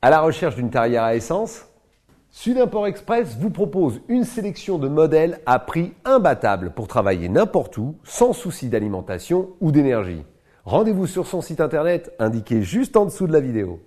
À la recherche d'une tarière à essence, Sudimport Express vous propose une sélection de modèles à prix imbattable pour travailler n'importe où, sans souci d'alimentation ou d'énergie. Rendez-vous sur son site internet indiqué juste en dessous de la vidéo.